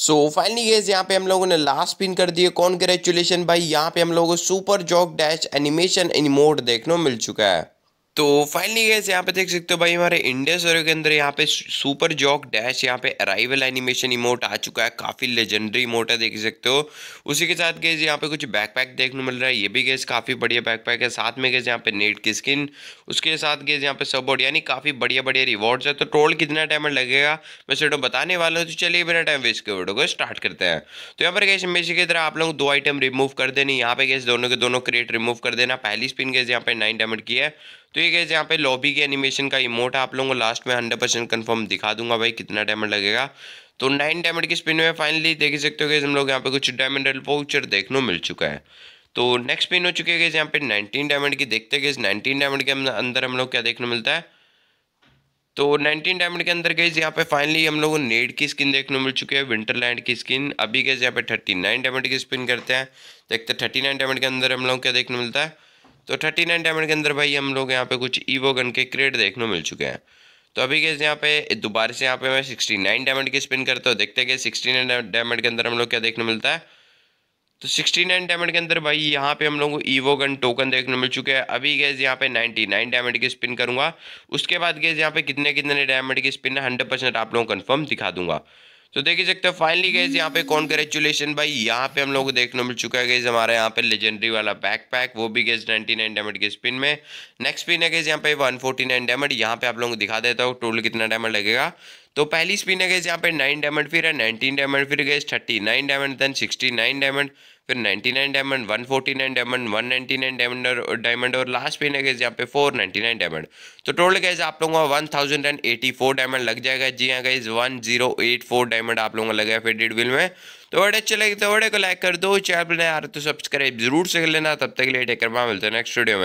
so finally gauge यहाँ पे हम लोगों ने लास्ट पिन कर दिए कॉन्ग्रेचुलेशन भाई यहाँ पे हम लोगों को सुपर जॉक डैश एनिमेशन इन मोड देखने को मिल चुका है तो फाइनली गैस यहाँ पे देख सकते हो भाई हमारे इंडिया सर्वे के अंदर यहाँ पे सुपर जॉक डैश यहाँ पे अराइवल एनिमेशन इमोट आ चुका है काफ़ी लेजेंडरी इमोट है देख सकते हो उसी के साथ गैस यहाँ पे कुछ बैकपैक देखने मिल रहा है ये भी गैस काफ़ी बढ़िया बैकपैक है साथ में गैस यहाँ पे नेट की स्किन उसके साथ गैस यहाँ पे सब बोर्ड यानी काफ़ी बढ़िया बढ़िया रिवॉर्ड्स है तो टोल कितना टाइम लगेगा मैं सेटो बताने वाला हूँ तो चलिए बिना टाइम वेस्ट के वीडियो को स्टार्ट करते हैं तो यहाँ पर गैस हमेशा की तरह आप लोग दो आइटम रिमूव कर देनी यहाँ पे गैस दोनों के दोनों क्रिएट रिमूव कर देना पहली स्पिन गैस यहाँ पे नाइन डायमंड की है तो ये कैसे यहाँ पे लॉबी के एनिमेशन का इमोट आप लोगों को लास्ट में हंड्रेड परसेंट कन्फर्म दिखा दूंगा भाई कितना डायमंड लगेगा तो नाइन डायमंड की स्पिन में फाइनली देख सकते हो गैस हम लोग यहाँ पे कुछ डायमंड पोचर देखने मिल चुका है तो नेक्स्ट स्पिन हो चुके हैं यहाँ पे नाइनटीन डायमंड की देखते हैं नाइनटीन डायमंड के अंदर हम लोग क्या देखने मिलता है तो 19 डायमंड के अंदर गए यहाँ पे फाइनली हम लोगों को नेड की स्किन देखने मिल चुकी है विंटरलैंड की स्किन अभी गए यहाँ पे 39 डायमंड की स्पिन करते हैं देखते हैं 39 डायमंड के अंदर हम लोग क्या देखने मिलता है तो थर्टी नाइन डायमंड के अंदर भाई हम लोग यहाँ पे कुछ ईवो गन के क्रेड देखने मिल चुके हैं तो अभी कैसे यहाँ पे दोबारा से यहाँ पे मैं सिक्सटी नाइन डायमंड की स्पिन करता हूँ देखते हैं सिक्सटी नाइन डायमंड के अंदर हम लोग क्या देखने मिलता है तो 69 डायमंड के अंदर भाई यहाँ पे हम लोगों को ईवो गन टोकन देखने मिल चुके हैं अभी गैस यहाँ पे 99 डायमंड की स्पिन करूंगा उसके बाद गैस यहाँ पे कितने कितने डायमंड की स्पिन है हंड्रेड परसेंट आप लोगों को कंफर्म दिखा दूंगा तो देख ही सकते हो फाइनली गैस यहाँ पे कॉन्ग्रेचुलेशन भाई यहाँ पे हम लोग को देखने मिल चुका है गैस हमारे यहाँ पे लेजेंडरी वाला बैकपैक वो भी गैस 99 डैमेज के स्पिन में नेक्स्ट स्पिन है गैस यहाँ पे 149 डेमेड यहाँ पे आप लोगों को दिखा देता हूँ टोटल कितना डैमेज लगेगा तो पहली स्पिन है गैस यहाँ पे नाइन डायमंड फिर है नाइनटीन डायमंड फिर guess thirty nine diamond then sixty nine diamond फिर ninety nine diamond one forty nine diamond one ninety nine diamond diamond और लास्ट पिन है गैस यहाँ पे फोर नाइन्टी नाइन डायमंड तो total guess आप लोगों का one thousand and eighty four diamond लग जाएगा जी हाँ guess one zero eight four diamond आप लोगों का लगेगा फिर डेड बिल में तो बड़े अच्छे लगे तो बड़े को लाइक कर दो चैनल पर आ रहे तो सब्सक्राइब जरूर से कर लेना तब तक के लिए टेकर मिलते हैं नेक्स्ट वीडियो में